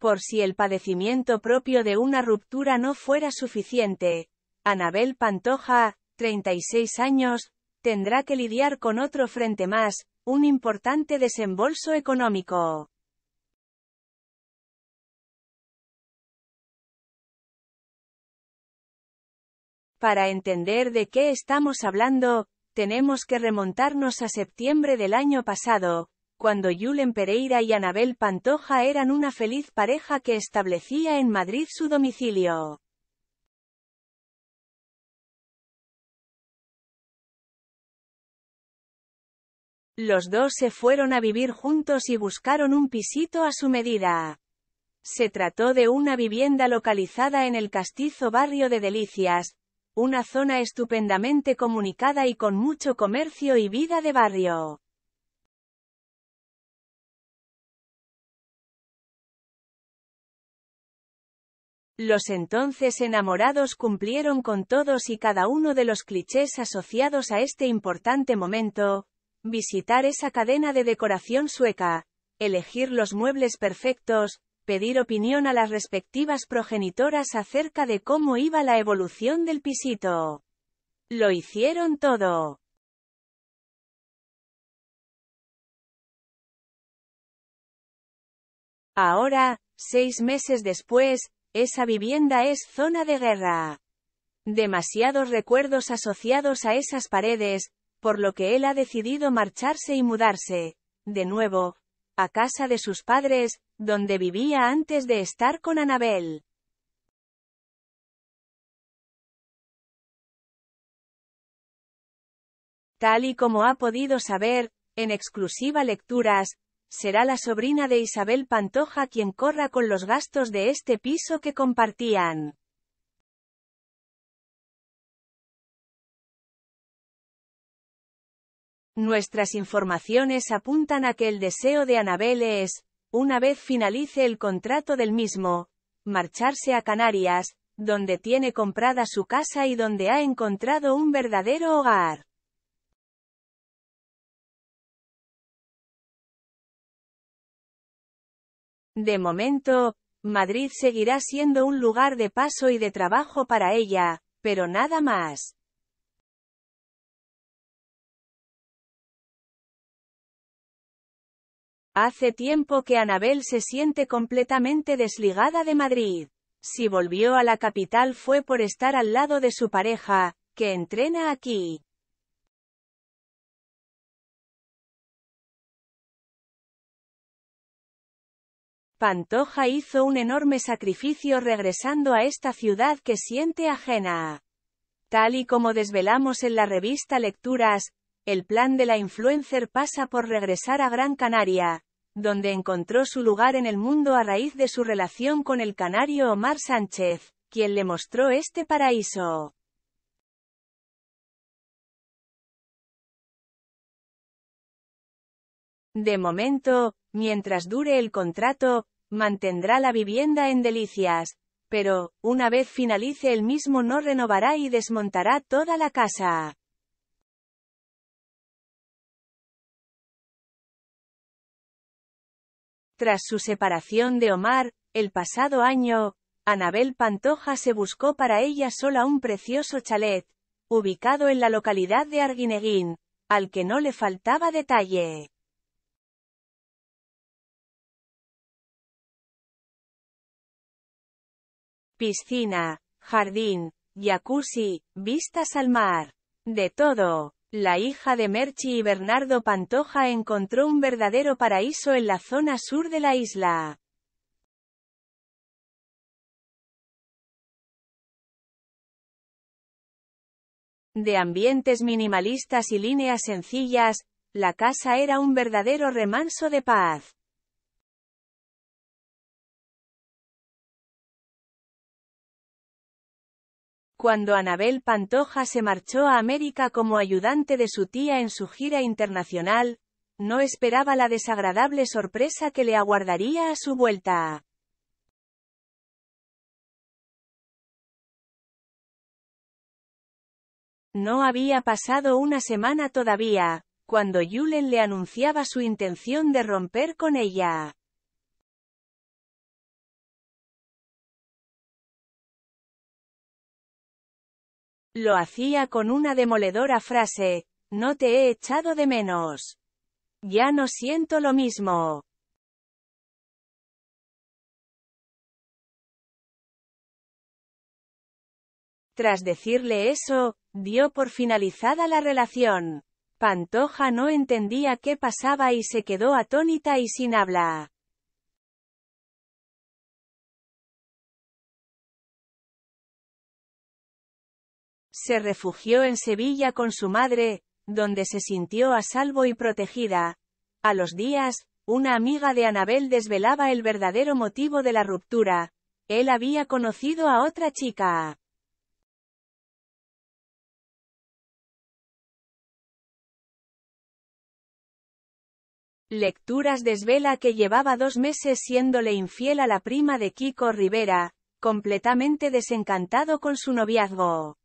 Por si el padecimiento propio de una ruptura no fuera suficiente, Anabel Pantoja, 36 años, tendrá que lidiar con otro frente más, un importante desembolso económico. Para entender de qué estamos hablando, tenemos que remontarnos a septiembre del año pasado, cuando Yulen Pereira y Anabel Pantoja eran una feliz pareja que establecía en Madrid su domicilio. Los dos se fueron a vivir juntos y buscaron un pisito a su medida. Se trató de una vivienda localizada en el castizo barrio de Delicias, una zona estupendamente comunicada y con mucho comercio y vida de barrio. Los entonces enamorados cumplieron con todos y cada uno de los clichés asociados a este importante momento, visitar esa cadena de decoración sueca, elegir los muebles perfectos, pedir opinión a las respectivas progenitoras acerca de cómo iba la evolución del pisito. Lo hicieron todo. Ahora, seis meses después, esa vivienda es zona de guerra. Demasiados recuerdos asociados a esas paredes, por lo que él ha decidido marcharse y mudarse, de nuevo, a casa de sus padres, donde vivía antes de estar con Anabel. Tal y como ha podido saber, en exclusiva lecturas, será la sobrina de Isabel Pantoja quien corra con los gastos de este piso que compartían. Nuestras informaciones apuntan a que el deseo de Anabel es, una vez finalice el contrato del mismo, marcharse a Canarias, donde tiene comprada su casa y donde ha encontrado un verdadero hogar. De momento, Madrid seguirá siendo un lugar de paso y de trabajo para ella, pero nada más. Hace tiempo que Anabel se siente completamente desligada de Madrid. Si volvió a la capital fue por estar al lado de su pareja, que entrena aquí. Pantoja hizo un enorme sacrificio regresando a esta ciudad que siente ajena Tal y como desvelamos en la revista Lecturas, el plan de la influencer pasa por regresar a Gran Canaria, donde encontró su lugar en el mundo a raíz de su relación con el canario Omar Sánchez, quien le mostró este paraíso. De momento, mientras dure el contrato, mantendrá la vivienda en Delicias. Pero, una vez finalice el mismo no renovará y desmontará toda la casa. Tras su separación de Omar, el pasado año, Anabel Pantoja se buscó para ella sola un precioso chalet, ubicado en la localidad de Arguineguín, al que no le faltaba detalle. piscina, jardín, jacuzzi, vistas al mar. De todo, la hija de Merchi y Bernardo Pantoja encontró un verdadero paraíso en la zona sur de la isla. De ambientes minimalistas y líneas sencillas, la casa era un verdadero remanso de paz. cuando Anabel Pantoja se marchó a América como ayudante de su tía en su gira internacional, no esperaba la desagradable sorpresa que le aguardaría a su vuelta. No había pasado una semana todavía, cuando Yulen le anunciaba su intención de romper con ella. Lo hacía con una demoledora frase, no te he echado de menos. Ya no siento lo mismo. Tras decirle eso, dio por finalizada la relación. Pantoja no entendía qué pasaba y se quedó atónita y sin habla. se refugió en Sevilla con su madre, donde se sintió a salvo y protegida. A los días, una amiga de Anabel desvelaba el verdadero motivo de la ruptura. Él había conocido a otra chica. Lecturas desvela que llevaba dos meses siéndole infiel a la prima de Kiko Rivera, completamente desencantado con su noviazgo.